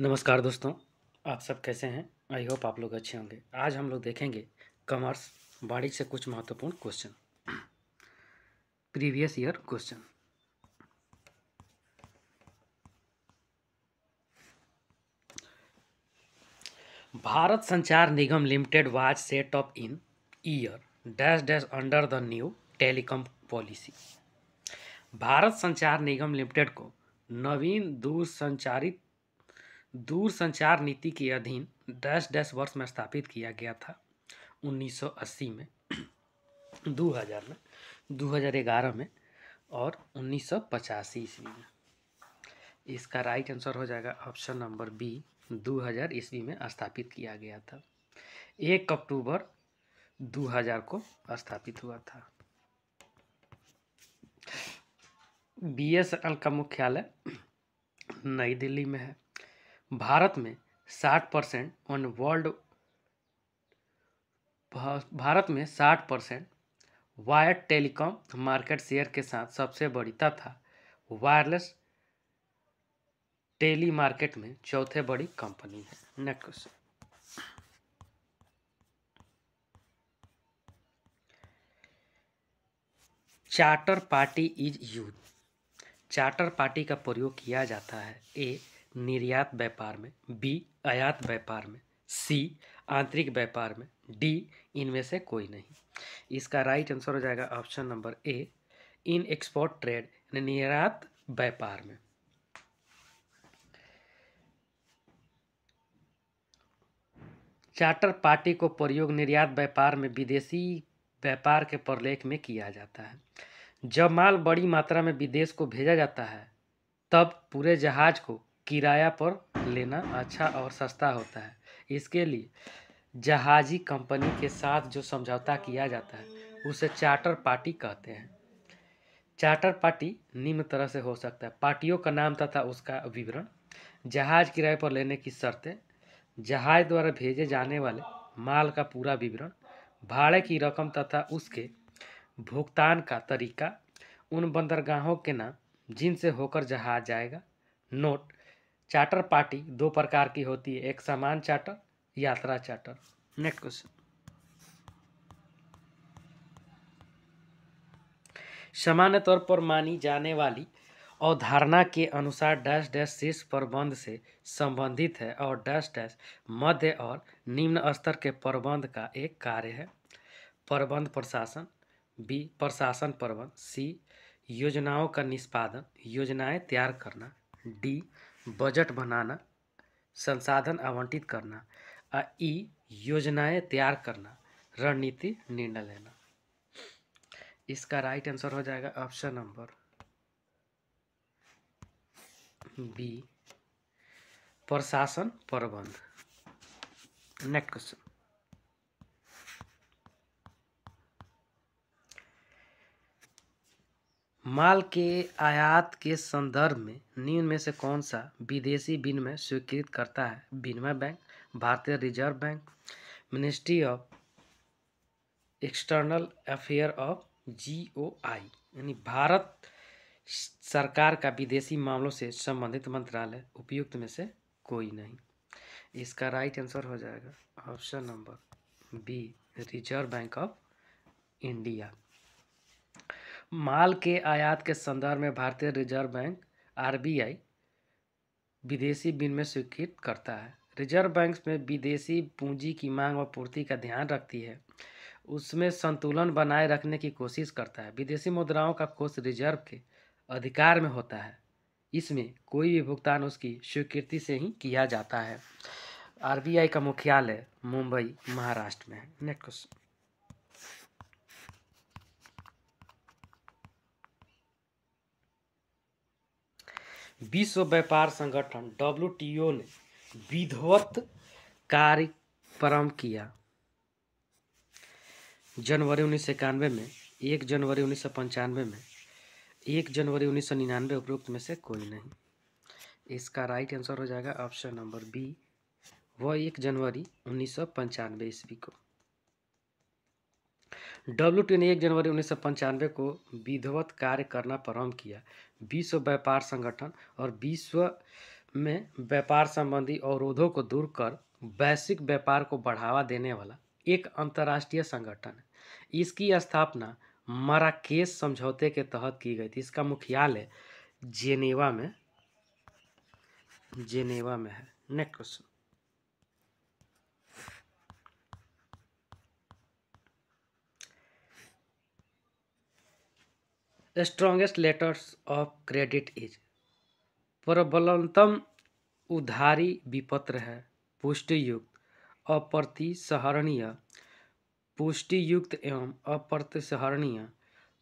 नमस्कार दोस्तों आप सब कैसे हैं आई होप आप लोग अच्छे होंगे आज हम लोग देखेंगे कॉमर्स वाणिज्य से कुछ महत्वपूर्ण question previous year question Bharat Sanchar Nigam Limited was set up in year dash dash under the new telecom policy Bharat Sanchar Nigam limited को नवीन दूरसंचारित दूर संचार नीति के अधीन डैश डैश वर्ष में स्थापित किया गया था 1980 में 2000 में 2011 में और उन्नीस सौ ईस्वी में इसका राइट आंसर हो जाएगा ऑप्शन नंबर बी 2000 ईस्वी में स्थापित किया गया था एक अक्टूबर 2000 को स्थापित हुआ था बी एस एल का मुख्यालय नई दिल्ली में है भारत में साठ परसेंट ऑन वर्ल्ड भारत में साठ percent wire telecom market share के साथ सबसे बड़ी तथा वायरलेस टेली मार्केट में चौथे बड़ी कंपनी है next question charter party is use charter party का प्रयोग किया जाता है ए निर्यात व्यापार में बी आयात व्यापार में सी आंतरिक व्यापार में डी इनमें से कोई नहीं इसका राइट आंसर हो जाएगा option number A in export trade यानी निर्यात व्यापार में चार्टर पार्टी को प्रयोग निर्यात व्यापार में विदेशी व्यापार के प्रलेख में किया जाता है जब माल बड़ी मात्रा में विदेश को भेजा जाता है तब पूरे जहाज को किराया पर लेना अच्छा और सस्ता होता है इसके लिए जहाज़ी कंपनी के साथ जो समझौता किया जाता है उसे चार्टर पार्टी कहते हैं चार्टर पार्टी निम्न तरह से हो सकता है पार्टियों का नाम तथा उसका विवरण जहाज़ किराए पर लेने की शर्तें जहाज़ द्वारा भेजे जाने वाले माल का पूरा विवरण भाड़े की रकम तथा उसके भुगतान का तरीका उन बंदरगाहों के नाम जिनसे होकर जहाज जाएगा नोट चार्टर पार्टी दो प्रकार की होती है एक सामान चार्टर यात्रा चार्टर नेक्स्ट क्वेश्चन सामान्य तौर पर मानी जाने वाली अवधारणा के अनुसार डैश डैश शीर्ष प्रबंध से संबंधित है और डैश डैश मध्य और निम्न स्तर के प्रबंध का एक कार्य है प्रबंध प्रशासन बी प्रशासन प्रबंध सी योजनाओं का निष्पादन योजनाएं तैयार करना डी बजट बनाना संसाधन आवंटित करना आ ई योजनाएं तैयार करना रणनीति निर्णय लेना इसका राइट आंसर हो जाएगा ऑप्शन नंबर बी प्रशासन प्रबंध नेक्स्ट क्वेश्चन माल के आयात के संदर्भ में निम्न में से कौन सा विदेशी विनिमय स्वीकृत करता है विनिमय बैंक भारतीय Reserve Bank ministry of external affair of G O I यानी भारत सरकार का विदेशी मामलों से संबंधित मंत्रालय उपयुक्त में से कोई नहीं इसका राइट आंसर हो जाएगा option number B Reserve Bank of India माल के आयात के संदर्भ में भारतीय रिजर्व बैंक आर विदेशी बिन में स्वीकृत करता है रिजर्व बैंक में विदेशी पूंजी की मांग व पूर्ति का ध्यान रखती है उसमें संतुलन बनाए रखने की कोशिश करता है विदेशी मुद्राओं का कोष रिजर्व के अधिकार में होता है इसमें कोई भी भुगतान उसकी स्वीकृति से ही किया जाता है आरबीआई का मुख्यालय मुंबई महाराष्ट्र में है नेक्स्ट क्वेश्चन विश्व व्यापार संगठन डब्ल्यू ने विधवत कार्य प्रारंभ किया जनवरी उन्नीस सौ में एक जनवरी उन्नीस सौ पंचानवे में एक जनवरी उन्नीस सौ निन्यानवे उपरोक्त में से कोई नहीं इसका राइट आंसर हो जाएगा ऑप्शन नंबर बी वह एक जनवरी उन्नीस सौ पंचानवे ईस्वी को डब्ल्यू ने एक जनवरी उन्नीस सौ पंचानवे को विधवत कार्य करना प्रारंभ किया विश्व व्यापार संगठन और विश्व में व्यापार संबंधी अवरोधों को दूर कर वैश्विक व्यापार को बढ़ावा देने वाला एक अंतर्राष्ट्रीय संगठन है इसकी स्थापना मराकेश समझौते के तहत की गई थी इसका मुख्यालय जेनेवा में जेनेवा में है next question strongest letters of credit is प्रबलतम उधारी विपत्र है पुष्टियुक्त अप्रतिसहरणीय पुष्टियुक्त एवं अप्रतिसहरणीय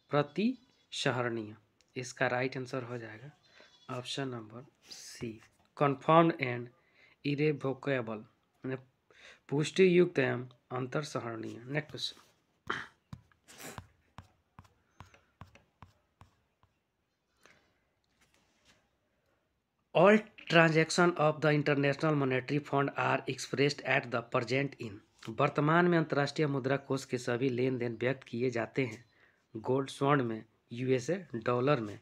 प्रतिसहरणीय इसका राइट आंसर हो जाएगा option number C confirm and irrevocable पुष्टियुक्त एवं अंतरसहरणीय next question all transaction of the international monetary fund are expressed at the present in वर्तमान में अंतर्राष्ट्रीय मुद्रा कोष के सभी लेन देन व्यक्त किए जाते हैं गोल्ड स्वर्ण में यूएसए डॉलर में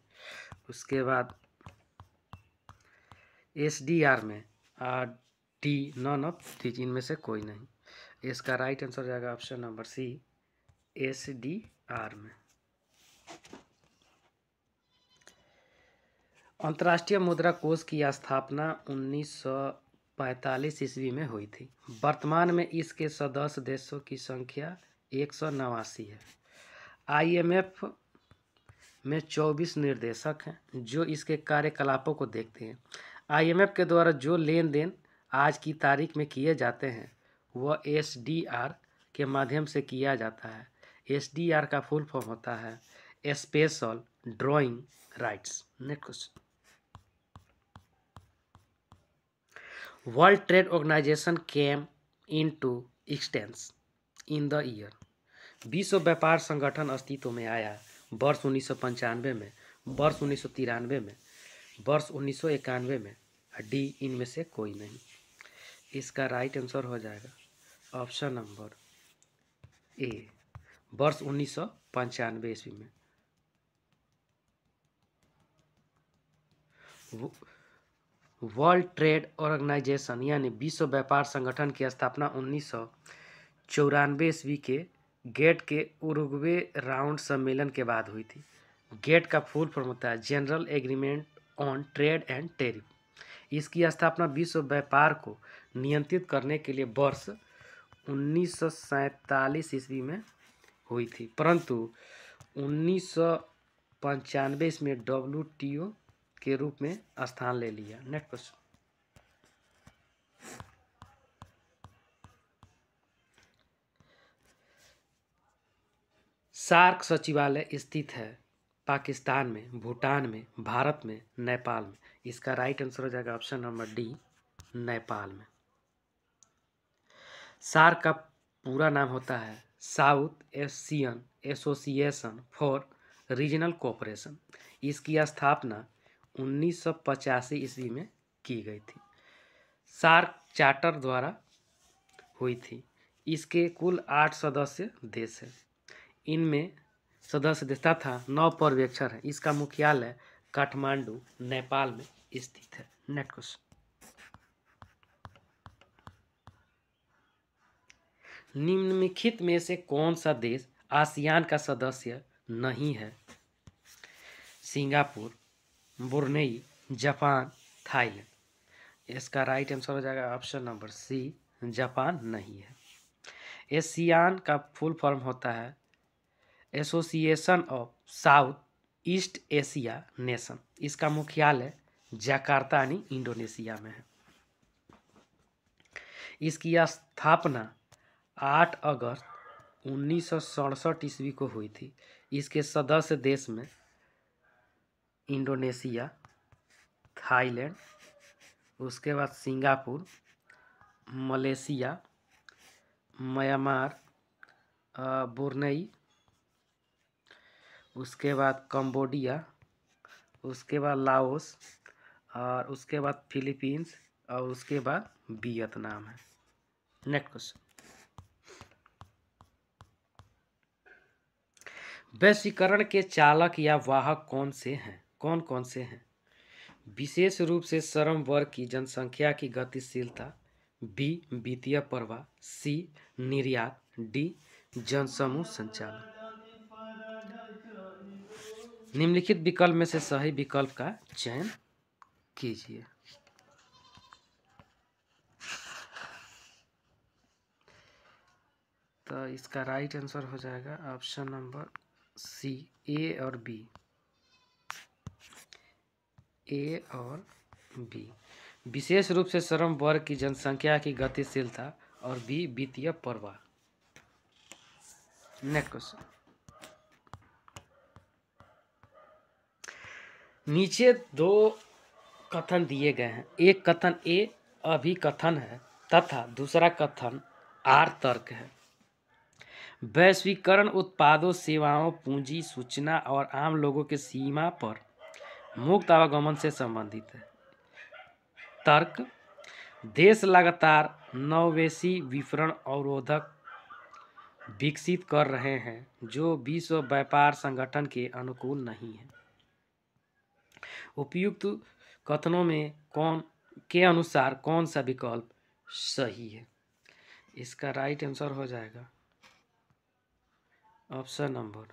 उसके बाद एस डी आर में डी नॉन ऑफ दिज इनमें से कोई नहीं इसका राइट आंसर हो जाएगा option number C S D R में अंतर्राष्ट्रीय मुद्रा कोष की स्थापना 1945 ईस्वी में हुई थी वर्तमान में इसके सदस्य देशों की संख्या एक सौ नवासी है आईएमएफ में 24 निर्देशक हैं जो इसके कार्यकलापों को देखते हैं आईएमएफ के द्वारा जो लेन देन आज की तारीख में किए जाते हैं वह एस के माध्यम से किया जाता है एस का फुल फॉर्म होता है special drawing rights next question world trade organization came into existence in the year विश्व व्यापार संगठन अस्तित्व में आया वर्ष उन्नीस में वर्ष उन्नीस में वर्ष उन्नीस में डी इनमें से कोई नहीं इसका राइट आंसर हो जाएगा ऑप्शन नंबर ए वर्ष उन्नीस सौ पंचानवे ईस्वी में वर्ल्ड ट्रेड ऑर्गेनाइजेशन यानी विश्व व्यापार संगठन की स्थापना उन्नीस सौ चौरानवे ईस्वी के गेट के उरुग्वे राउंड सम्मेलन के बाद हुई थी गेट का फुल फॉर्म होता है general agreement on trade and tariff इसकी स्थापना विश्व व्यापार को नियंत्रित करने के लिए वर्ष उन्नीस ईस्वी में हुई थी परंतु उन्नीस सौ पंचानवे ईस्वी में डब्ल्यू के रूप में स्थान ले लिया नेक्स्ट क्वेश्चन सार्क सचिवालय स्थित है पाकिस्तान में भूटान में भारत में नेपाल में इसका राइट आंसर हो जाएगा ऑप्शन नंबर डी नेपाल में सार्क का पूरा नाम होता है South Asian Association for Regional Cooperation इसकी स्थापना उन्नीस सौ पचासी ईस्वी में की गई थी सार्क चार्टर द्वारा हुई थी इसके कुल आठ सदस्य देश हैं इनमें सदस्य देश था नौ पर्यवेक्षण है इसका मुख्यालय काठमांडू नेपाल में स्थित है नेक्स्ट क्वेश्चन निम्नलिखित में से कौन सा देश आसियान का सदस्य नहीं है सिंगापुर बुरनेई जापान थाईलैंड इसका राइट आंसर हो जाएगा ऑप्शन नंबर सी जापान नहीं है एशियान का फुल फॉर्म होता है Association of South East Asia Nation इसका मुख्यालय जकार्ता यानी इंडोनेशिया में है इसकी स्थापना 8 अगस्त उन्नीस ईस्वी को हुई थी इसके सदस्य देश में इंडोनेशिया थाईलैंड उसके बाद सिंगापुर मलेशिया म्यांमार बुरनई उसके बाद कंबोडिया उसके बाद लाओस और उसके बाद फिलीपींस और उसके बाद वियतनाम है नेक्स्ट क्वेश्चन वैश्वीकरण के चालक या वाहक कौन से हैं कौन कौन से हैं विशेष रूप से श्रम वर्ग की जनसंख्या की गतिशीलता बी वित्तीय प्रवाह सी निर्यात डी जनसमूह संचालन निम्नलिखित विकल्प में से सही विकल्प का चयन कीजिए तो इसका राइट आंसर हो जाएगा ऑप्शन नंबर सी ए और बी ए और बी विशेष रूप से श्रम वर्ग की जनसंख्या की गतिशीलता और बी वित्तीय प्रवाह नेक्स्ट क्वेश्चन नीचे दो कथन दिए गए हैं एक कथन ए अभी कथन है तथा दूसरा कथन आर तर्क है वैश्वीकरण उत्पादों सेवाओं पूंजी सूचना और आम लोगों के सीमा पर मुक्त आवागमन से संबंधित है तर्क देश लगातार नववेशी विपरण अवरोधक विकसित कर रहे हैं जो विश्व व्यापार संगठन के अनुकूल नहीं है उपयुक्त कथनों में कौन के अनुसार कौन सा विकल्प सही है इसका राइट आंसर हो जाएगा option number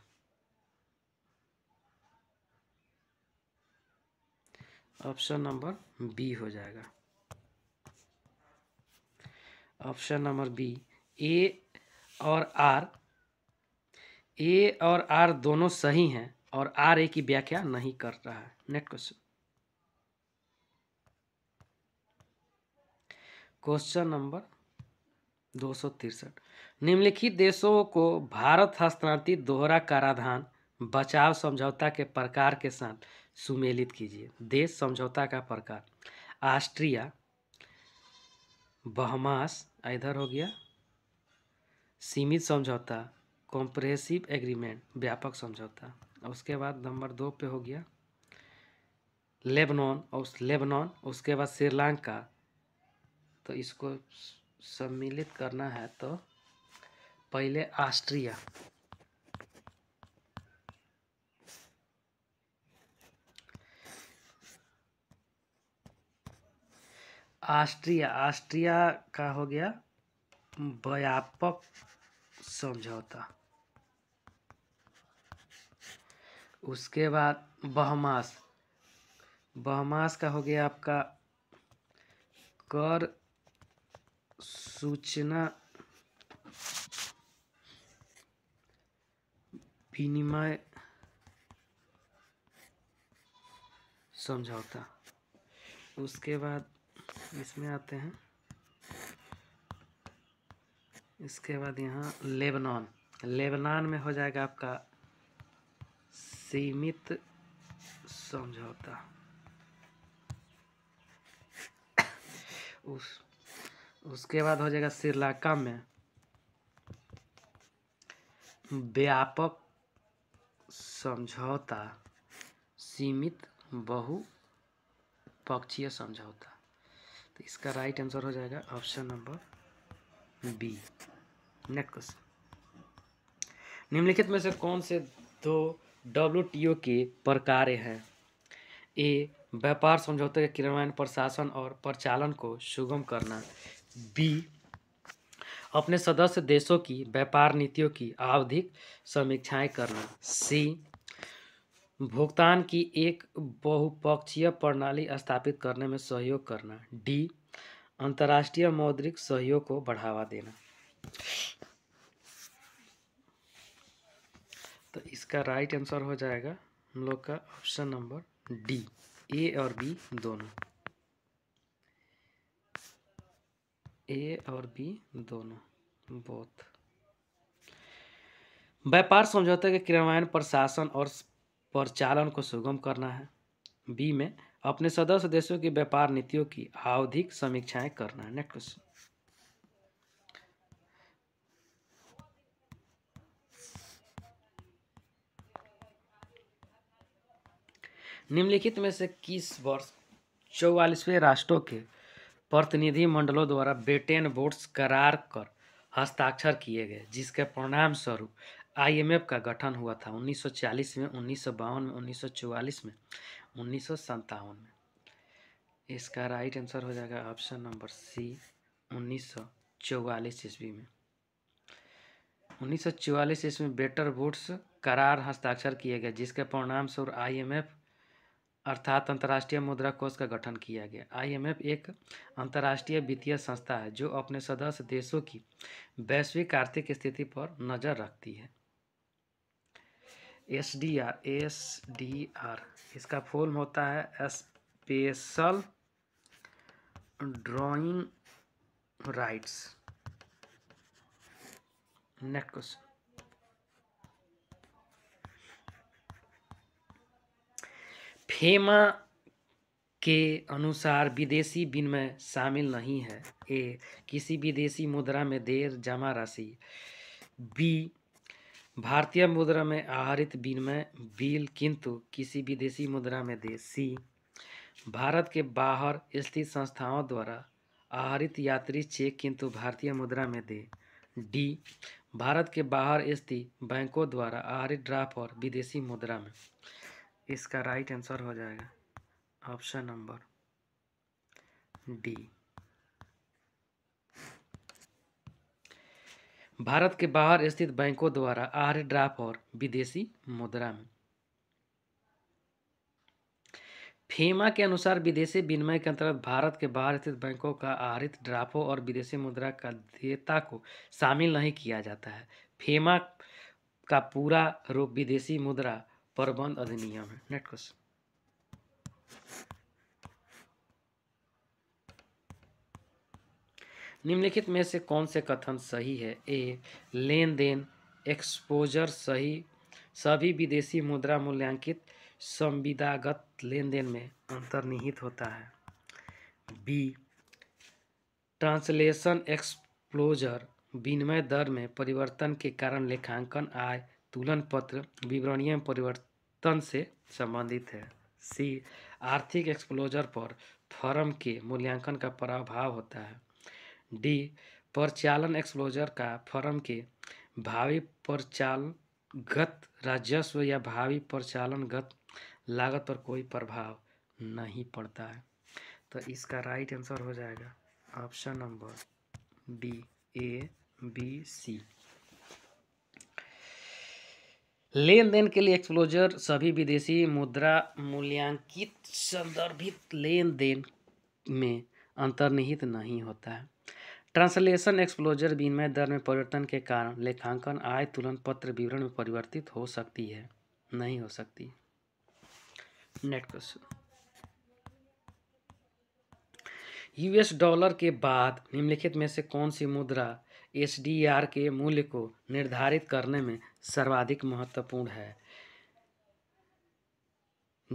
option number B हो जाएगा ऑप्शन नंबर बी ए और आर ए और आर दोनों सही हैं और आर ए की व्याख्या नहीं कर रहा है नेक्स्ट क्वेश्चन क्वेश्चन नंबर दो सौ तिरसठ निम्नलिखित देशों को भारत हस्तांतरित दोहरा कराधान बचाव समझौता के प्रकार के साथ सुमेलित कीजिए देश समझौता का प्रकार ऑस्ट्रिया बहमास इधर हो गया सीमित समझौता कॉम्प्रेसिव एग्रीमेंट व्यापक समझौता उसके बाद नंबर दो पे हो गया लेबनॉन और उस लेबनॉन उसके बाद श्रीलंका तो इसको सम्मिलित करना है तो पहले ऑस्ट्रिया ऑस्ट्रिया ऑस्ट्रिया का हो गया व्यापक समझौता उसके बाद बहमास बहमास का हो गया आपका कर सूचना विनिमय समझौता उसके बाद इसमें आते हैं इसके बाद यहाँ लेबनान लेबनान में हो जाएगा आपका सीमित समझौता उस उसके बाद हो जाएगा श्रीलंका में व्यापक समझौता सीमित बहुपक्षीय समझौता तो इसका राइट आंसर हो जाएगा option number B next question निम्नलिखित में से कौन से दो डब्ल्यू के प्रकार हैं ए व्यापार समझौते के क्रियान्वयन प्रशासन और प्रचालन को सुगम करना बी अपने सदस्य देशों की व्यापार नीतियों की आवधिक समीक्षाएं करना सी भुगतान की एक बहुपक्षीय प्रणाली स्थापित करने में सहयोग करना डी अंतर्राष्ट्रीय मौद्रिक सहयोग को बढ़ावा देना तो इसका राइट आंसर हो जाएगा हम लोग का ऑप्शन नंबर डी ए और बी दोनों ए और बी दोनों बोथ व्यापार समझौते के क्रियान्वयन प्रशासन और परिचालन को सुगम करना है बी में अपने सदस्य देशों की व्यापार नीतियों की आवधिक समीक्षाएं करना है नेक्स्ट क्वेश्चन निम्नलिखित में से किस वर्ष चौवालीसवें राष्ट्रों के प्रतिनिधि मंडलों द्वारा बेटेन बोर्ड्स करार कर हस्ताक्षर किए गए जिसके परिणाम स्वरूप आईएमएफ का गठन हुआ था 1940 में उन्नीस में उन्नीस में उन्नीस में इसका राइट आंसर हो जाएगा ऑप्शन नंबर सी उन्नीस ईस्वी में उन्नीस सौ ईस्वी में बेटर वुड्स करार हस्ताक्षर किए गए जिसके परिणाम एम आईएमएफ अर्थात अंतर्राष्ट्रीय मुद्रा कोष का गठन किया गया आईएमएफ एक अंतर्राष्ट्रीय वित्तीय संस्था है जो अपने सदस्य देशों की वैश्विक आर्थिक स्थिति पर नज़र रखती है S D R S D R इसका फॉर्म होता है special drawing rights next question FEMA के अनुसार विदेशी विनिमय शामिल नहीं है ए किसी विदेशी मुद्रा में देर जमा राशि बी भारतीय मुद्रा में आहरित विनिमय बिल किंतु किसी विदेशी मुद्रा में सी भारत के बाहर स्थित संस्थाओं द्वारा आहरित यात्री चेक किंतु भारतीय मुद्रा में दे डी भारत के बाहर स्थित बैंकों द्वारा आहरित ड्राफ्ट और विदेशी मुद्रा में इसका राइट आंसर हो जाएगा ऑप्शन नंबर डी भारत के बाहर स्थित बैंकों द्वारा आर ड्राफ्ट और विदेशी मुद्रा में फेमा के अनुसार विदेशी विनिमय के अंतर्गत भारत के बाहर स्थित बैंकों का आहरित ड्राफों और विदेशी मुद्रा का देयता को शामिल नहीं किया जाता है फेमा का पूरा रूप विदेशी मुद्रा प्रबंध अधिनियम है नेट क्वेश्चन निम्नलिखित में से कौन से कथन सही है ए लेन देन एक्सपोजर सही सभी विदेशी मुद्रा मूल्यांकित संविदागत लेन देन में अंतर्निहित होता है बी ट्रांसलेशन एक्सप्लोजर विनिमय दर में परिवर्तन के कारण लेखांकन आय तुलन पत्र विवरणीय परिवर्तन से संबंधित है सी आर्थिक एक्सप्लोजर पर फर्म के मूल्यांकन का प्रभाव होता है डी परिचालन एक्सपोजर का फर्म के भावी परिचालगत राजस्व या भावी परिचालनगत लागत पर कोई प्रभाव नहीं पड़ता है तो इसका राइट आंसर हो जाएगा option number B A B C लेन देन के लिए एक्सप्लोजर सभी विदेशी मुद्रा मूल्यांकित संदर्भित लेन देन में अंतर्निहित नहीं होता है ट्रांसलेशन एक्सप्लोजर विनिमय दर में परिवर्तन के कारण लेखांकन आय तुलन पत्र विवरण में परिवर्तित हो सकती है नहीं हो सकती नेट क्वेश्चन यूएस डॉलर के बाद निम्नलिखित में से कौन सी मुद्रा एस के मूल्य को निर्धारित करने में सर्वाधिक महत्वपूर्ण है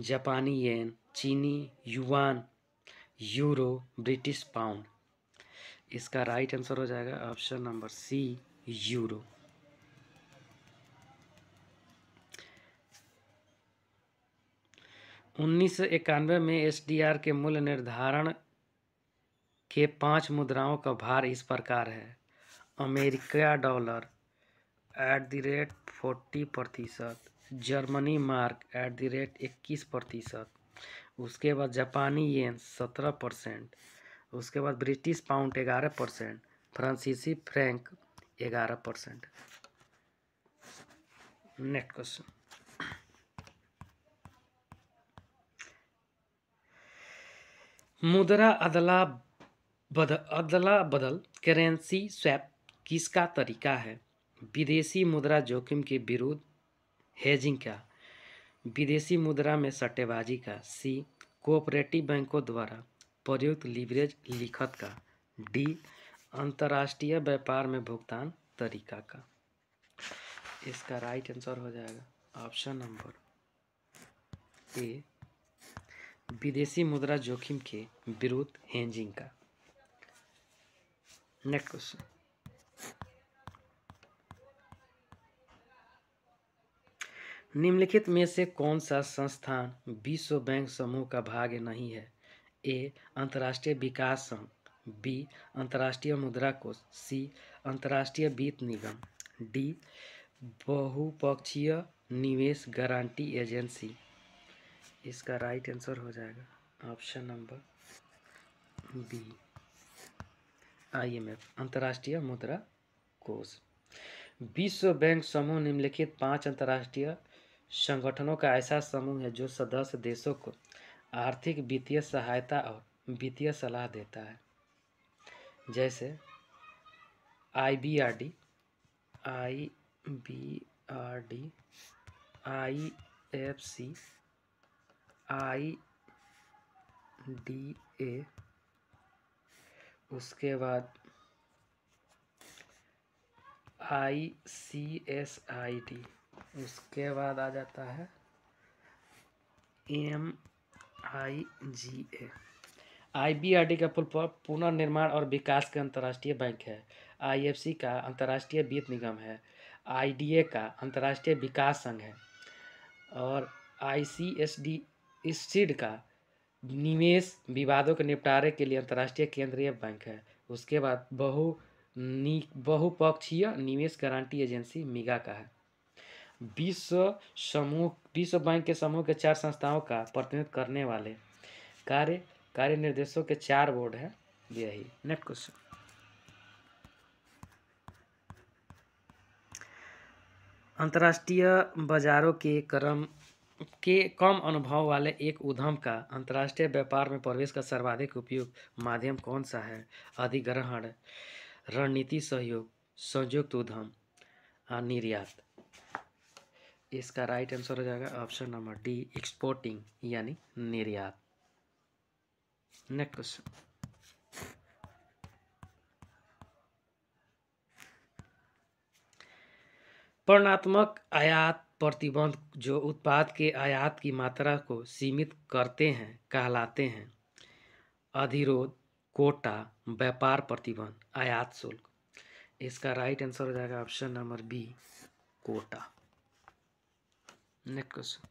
जापानी येन चीनी युआन यूरो ब्रिटिश पाउंड इसका राइट आंसर हो जाएगा ऑप्शन नंबर सी यूरो उन्नीस सौ इक्यानवे में एसडीआर के मूल्य निर्धारण के पांच मुद्राओं का भार इस प्रकार है America dollar at the rate forty प्रतिशत Germany mark at the rate इक्कीस प्रतिशत उसके बाद जापानी येन सत्रह परसेंट उसके बाद ब्रिटिश पाउंड ग्यारह परसेंट फ्रांसीसी फ्रैंक ग्यारह परसेंट नेक्स्ट क्वेश्चन मुद्रा अदला बद अदला बदल करेंसी स्वैप किसका तरीका है विदेशी मुद्रा जोखिम के विरुद्ध हेजिंग का विदेशी मुद्रा में सट्टेबाजी का सी कोऑपरेटिव बैंकों द्वारा प्रयुक्त लिवरेज लिखत का डी अंतर्राष्ट्रीय व्यापार में भुगतान तरीका का इसका राइट आंसर हो जाएगा ऑप्शन नंबर ए विदेशी मुद्रा जोखिम के विरुद्ध हेंजिंग का नेक्स्ट क्वेश्चन निम्नलिखित में से कौन सा संस्थान विश्व बैंक समूह का भाग नहीं है ए अंतर्राष्ट्रीय विकास संघ बी अंतर्राष्ट्रीय मुद्रा कोष सी अंतर्राष्ट्रीय वित्त निगम डी बहुपक्षीय निवेश गारंटी एजेंसी इसका राइट आंसर हो जाएगा ऑप्शन नंबर बी आईएमएफ अंतर्राष्ट्रीय मुद्रा कोष विश्व बैंक समूह निम्नलिखित पांच अंतर्राष्ट्रीय संगठनों का ऐसा समूह है जो सदस्य देशों को आर्थिक वित्तीय सहायता और वित्तीय सलाह देता है जैसे I B R D I B R D I F C I D A उसके बाद आई सी एस आई डी उसके बाद आ जाता है M I G A I D का फुल फॉर्म पुनर्निर्माण और विकास के अंतर्राष्ट्रीय बैंक है आई एफ सी का अंतर्राष्ट्रीय वित्त निगम है आई डी ए का अंतर्राष्ट्रीय विकास संघ है और आई सी एस डी सीड का निवेश विवादों के निपटारे के लिए अंतर्राष्ट्रीय केंद्रीय बैंक है उसके बाद बहु बहुपक्षीय निवेश गारंटी एजेंसी मिगा का है विश्व समूह विश्व बैंक के समूह के चार संस्थाओं का प्रतिनिधित्व करने वाले कार्य कार्य निर्देशों के चार बोर्ड हैं यही नेक्स्ट क्वेश्चन अंतर्राष्ट्रीय बाजारों के क्रम के कम अनुभव वाले एक उद्यम का अंतर्राष्ट्रीय व्यापार में प्रवेश का सर्वाधिक उपयोग माध्यम कौन सा है अधिग्रहण रणनीति सहयोग संयुक्त उद्यम निर्यात इसका राइट आंसर हो जाएगा ऑप्शन नंबर डी एक्सपोर्टिंग यानी निर्यात नेक्स्ट क्वेश्चन वर्णात्मक आयात प्रतिबंध जो उत्पाद के आयात की मात्रा को सीमित करते हैं कहलाते हैं अधिरोध कोटा व्यापार प्रतिबंध आयात शुल्क इसका राइट आंसर हो जाएगा option number B quota next question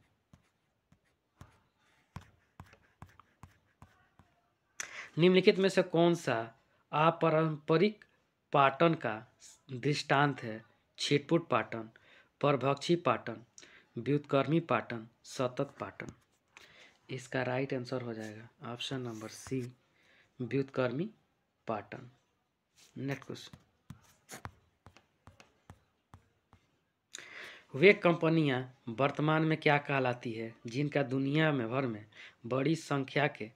निम्नलिखित में से कौन सा अपारंपरिक पाटन का दृष्टांत है छिटपुट पाटन परभक्षी पाटन व्युतकर्मी पाटन सतत पाटन इसका राइट आंसर हो जाएगा ऑप्शन नंबर सी व्युतकर्मी पाटन नेक्स्ट क्वेश्चन वे कंपनियां वर्तमान में क्या कहलाती है जिनका दुनिया में भर में बड़ी संख्या के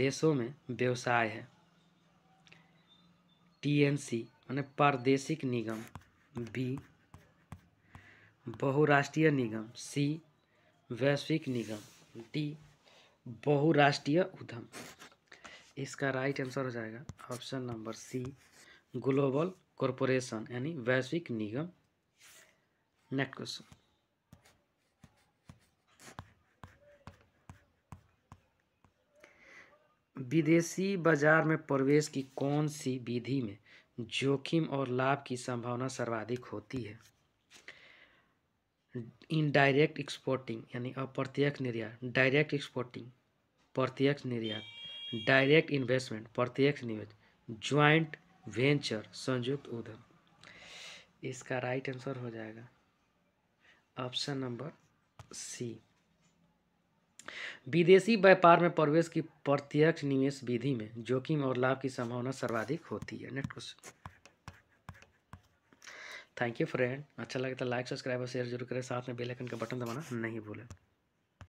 देशों में व्यवसाय है टीएनसी यानी प्रादेशिक निगम बी बहुराष्ट्रीय निगम सी वैश्विक निगम डी बहुराष्ट्रीय उद्यम इसका राइट आंसर हो जाएगा option number C global corporation यानी वैश्विक निगम नेक्स्ट क्वेश्चन विदेशी बाजार में प्रवेश की कौन सी विधि में जोखिम और लाभ की संभावना सर्वाधिक होती है इनडायरेक्ट एक्सपोर्टिंग यानी अप्रत्यक्ष निर्यात डायरेक्ट एक्सपोर्टिंग प्रत्यक्ष निर्यात डायरेक्ट इन्वेस्टमेंट प्रत्यक्ष निवेश ज्वाइंट वेंचर संयुक्त उद्यम इसका राइट आंसर हो जाएगा ऑप्शन नंबर सी विदेशी व्यापार में प्रवेश की प्रत्यक्ष निवेश विधि में जोखिम और लाभ की संभावना सर्वाधिक होती है next question thank you friend अच्छा लगे तो लाइक सब्सक्राइब और शेयर जरूर करें साथ में बेल आइकन का बटन दबाना नहीं भूलें